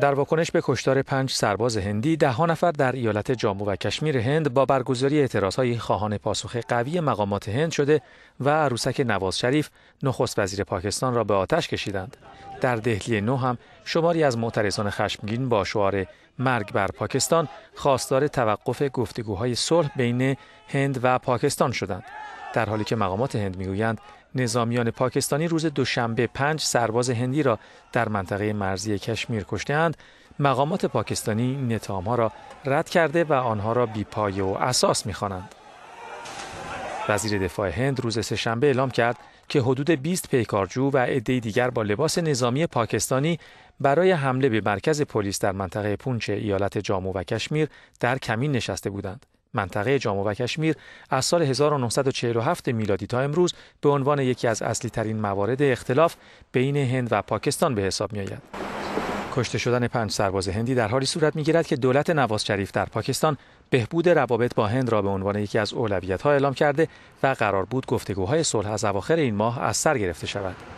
در واکنش به کشتار پنج سرباز هندی ده نفر در ایالت جامو و کشمیر هند با برگزاری های خواهان پاسخ قوی مقامات هند شده و عروسک نواز شریف نخست وزیر پاکستان را به آتش کشیدند در دهلی نو هم شماری از معترضان خشمگین با شعار مرگ بر پاکستان خواستار توقف گفتگوهای صلح بین هند و پاکستان شدند در حالی که مقامات هند میگویند نظامیان پاکستانی روز دوشنبه پنج سرباز هندی را در منطقه مرزی کشمیر کشتهاند مقامات پاکستانی این اتهامها را رد کرده و آنها را بیپایه و اساس میخوانند وزیر دفاع هند روز سهشنبه اعلام کرد که حدود 20 پیکارجو و عده دیگر با لباس نظامی پاکستانی برای حمله به مرکز پلیس در منطقه پونچ ایالت جامو و کشمیر در کمین نشسته بودند. منطقه جامو و کشمیر از سال 1947 میلادی تا امروز به عنوان یکی از اصلی ترین موارد اختلاف بین هند و پاکستان به حساب می آید. کشته شدن پنج سرباز هندی در حالی صورت گیرد که دولت نواز شریف در پاکستان بهبود روابط با هند را به عنوان یکی از اولویت ها اعلام کرده و قرار بود گفتگوهای صلح از اواخر این ماه از سر گرفته شود.